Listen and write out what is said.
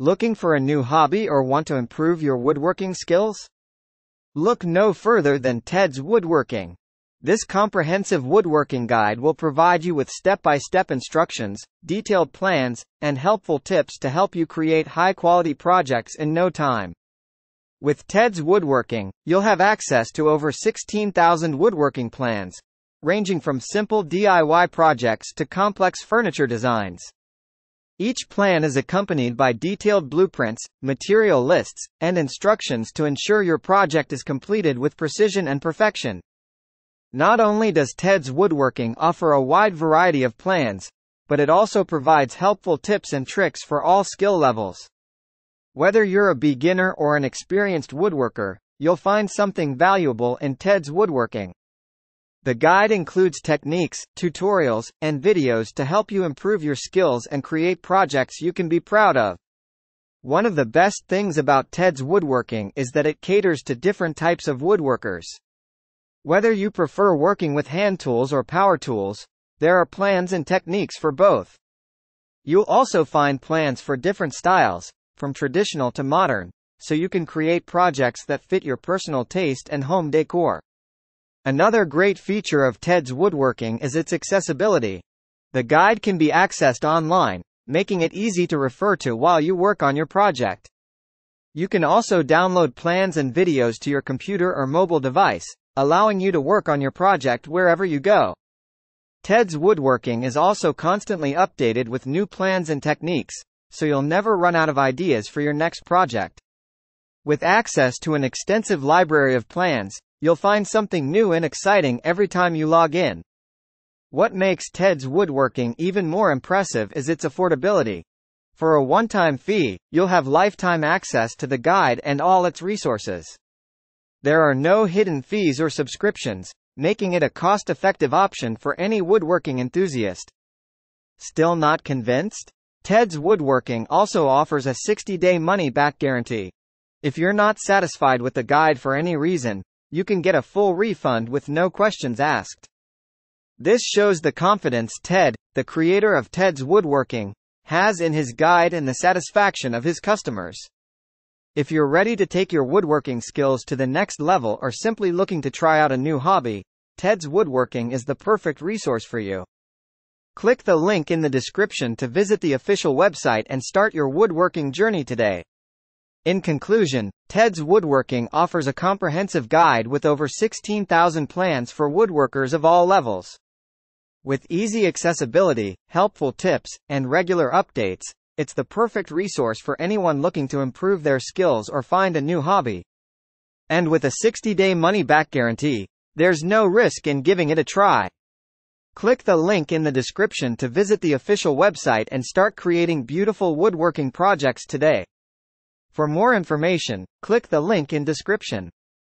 Looking for a new hobby or want to improve your woodworking skills? Look no further than Ted's Woodworking. This comprehensive woodworking guide will provide you with step-by-step instructions, detailed plans, and helpful tips to help you create high-quality projects in no time. With Ted's Woodworking, you'll have access to over 16,000 woodworking plans, ranging from simple DIY projects to complex furniture designs. Each plan is accompanied by detailed blueprints, material lists, and instructions to ensure your project is completed with precision and perfection. Not only does TED's Woodworking offer a wide variety of plans, but it also provides helpful tips and tricks for all skill levels. Whether you're a beginner or an experienced woodworker, you'll find something valuable in TED's Woodworking. The guide includes techniques, tutorials, and videos to help you improve your skills and create projects you can be proud of. One of the best things about TED's woodworking is that it caters to different types of woodworkers. Whether you prefer working with hand tools or power tools, there are plans and techniques for both. You'll also find plans for different styles, from traditional to modern, so you can create projects that fit your personal taste and home decor. Another great feature of TED's woodworking is its accessibility. The guide can be accessed online, making it easy to refer to while you work on your project. You can also download plans and videos to your computer or mobile device, allowing you to work on your project wherever you go. TED's woodworking is also constantly updated with new plans and techniques, so you'll never run out of ideas for your next project. With access to an extensive library of plans, You'll find something new and exciting every time you log in. What makes Ted's woodworking even more impressive is its affordability. For a one-time fee, you'll have lifetime access to the guide and all its resources. There are no hidden fees or subscriptions, making it a cost-effective option for any woodworking enthusiast. Still not convinced? Ted's Woodworking also offers a 60-day money-back guarantee. If you're not satisfied with the guide for any reason, you can get a full refund with no questions asked. This shows the confidence Ted, the creator of Ted's Woodworking, has in his guide and the satisfaction of his customers. If you're ready to take your woodworking skills to the next level or simply looking to try out a new hobby, Ted's Woodworking is the perfect resource for you. Click the link in the description to visit the official website and start your woodworking journey today. In conclusion, TED's Woodworking offers a comprehensive guide with over 16,000 plans for woodworkers of all levels. With easy accessibility, helpful tips, and regular updates, it's the perfect resource for anyone looking to improve their skills or find a new hobby. And with a 60-day money-back guarantee, there's no risk in giving it a try. Click the link in the description to visit the official website and start creating beautiful woodworking projects today. For more information, click the link in description.